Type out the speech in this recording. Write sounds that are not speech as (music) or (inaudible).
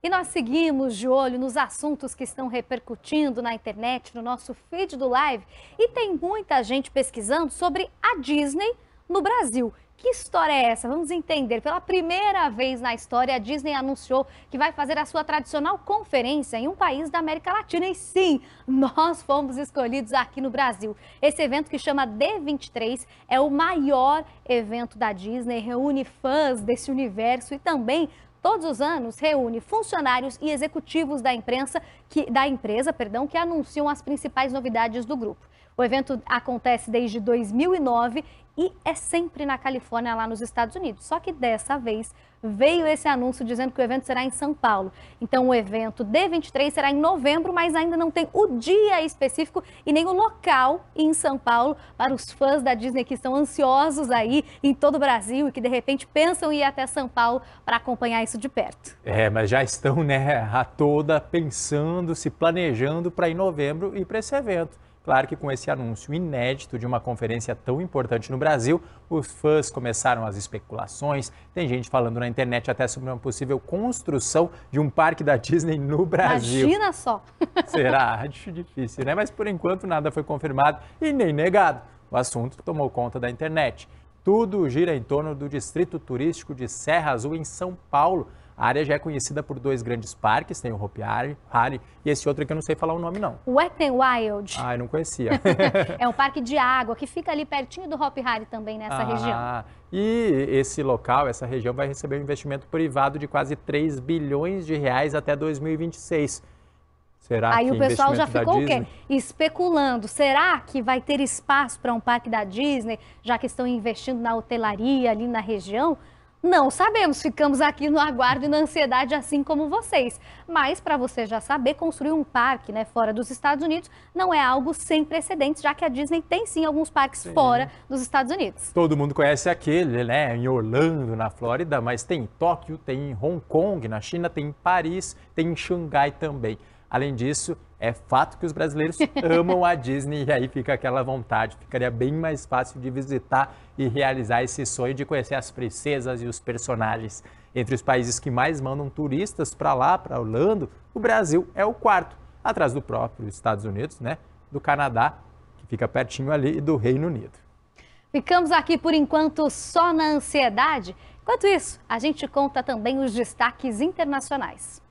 E nós seguimos de olho nos assuntos que estão repercutindo na internet, no nosso feed do live. E tem muita gente pesquisando sobre a Disney no Brasil. Que história é essa? Vamos entender. Pela primeira vez na história, a Disney anunciou que vai fazer a sua tradicional conferência em um país da América Latina. E sim, nós fomos escolhidos aqui no Brasil. Esse evento, que chama D23, é o maior evento da Disney, reúne fãs desse universo e também todos os anos reúne funcionários e executivos da imprensa que da empresa, perdão, que anunciam as principais novidades do grupo. O evento acontece desde 2009 e é sempre na Califórnia, lá nos Estados Unidos. Só que dessa vez veio esse anúncio dizendo que o evento será em São Paulo. Então, o evento D23 será em novembro, mas ainda não tem o dia específico e nem o local em São Paulo para os fãs da Disney que estão ansiosos aí em todo o Brasil e que de repente pensam em ir até São Paulo para acompanhar isso de perto. É, mas já estão, né, a toda pensando, se planejando para em novembro e para esse evento. Claro que com esse anúncio inédito de uma conferência tão importante no Brasil, os fãs começaram as especulações. Tem gente falando na internet até sobre uma possível construção de um parque da Disney no Brasil. Imagina só! (laughs) Será? Acho difícil, né? Mas por enquanto nada foi confirmado e nem negado. O assunto tomou conta da internet. Tudo gira em torno do Distrito Turístico de Serra Azul, em São Paulo. A área já é conhecida por dois grandes parques, tem o Hopi Hari e esse outro que eu não sei falar o nome, não. Wet n Wild. Ah, eu não conhecia. (laughs) é um parque de água que fica ali pertinho do Hopi Hari também nessa ah, região. E esse local, essa região vai receber um investimento privado de quase 3 bilhões de reais até 2026. Será Aí o pessoal já ficou o quê? Especulando. Será que vai ter espaço para um parque da Disney, já que estão investindo na hotelaria ali na região? Não sabemos, ficamos aqui no aguardo e na ansiedade, assim como vocês. Mas, para você já saber, construir um parque né, fora dos Estados Unidos não é algo sem precedentes, já que a Disney tem sim alguns parques sim. fora dos Estados Unidos. Todo mundo conhece aquele, né? Em Orlando, na Flórida, mas tem em Tóquio, tem em Hong Kong, na China, tem em Paris, tem em Xangai também. Além disso, é fato que os brasileiros (laughs) amam a Disney e aí fica aquela vontade. Ficaria bem mais fácil de visitar e realizar esse sonho de conhecer as princesas e os personagens. Entre os países que mais mandam turistas para lá, para Orlando, o Brasil é o quarto, atrás do próprio Estados Unidos, né? Do Canadá, que fica pertinho ali, e do Reino Unido. Ficamos aqui por enquanto só na ansiedade. Enquanto isso, a gente conta também os destaques internacionais.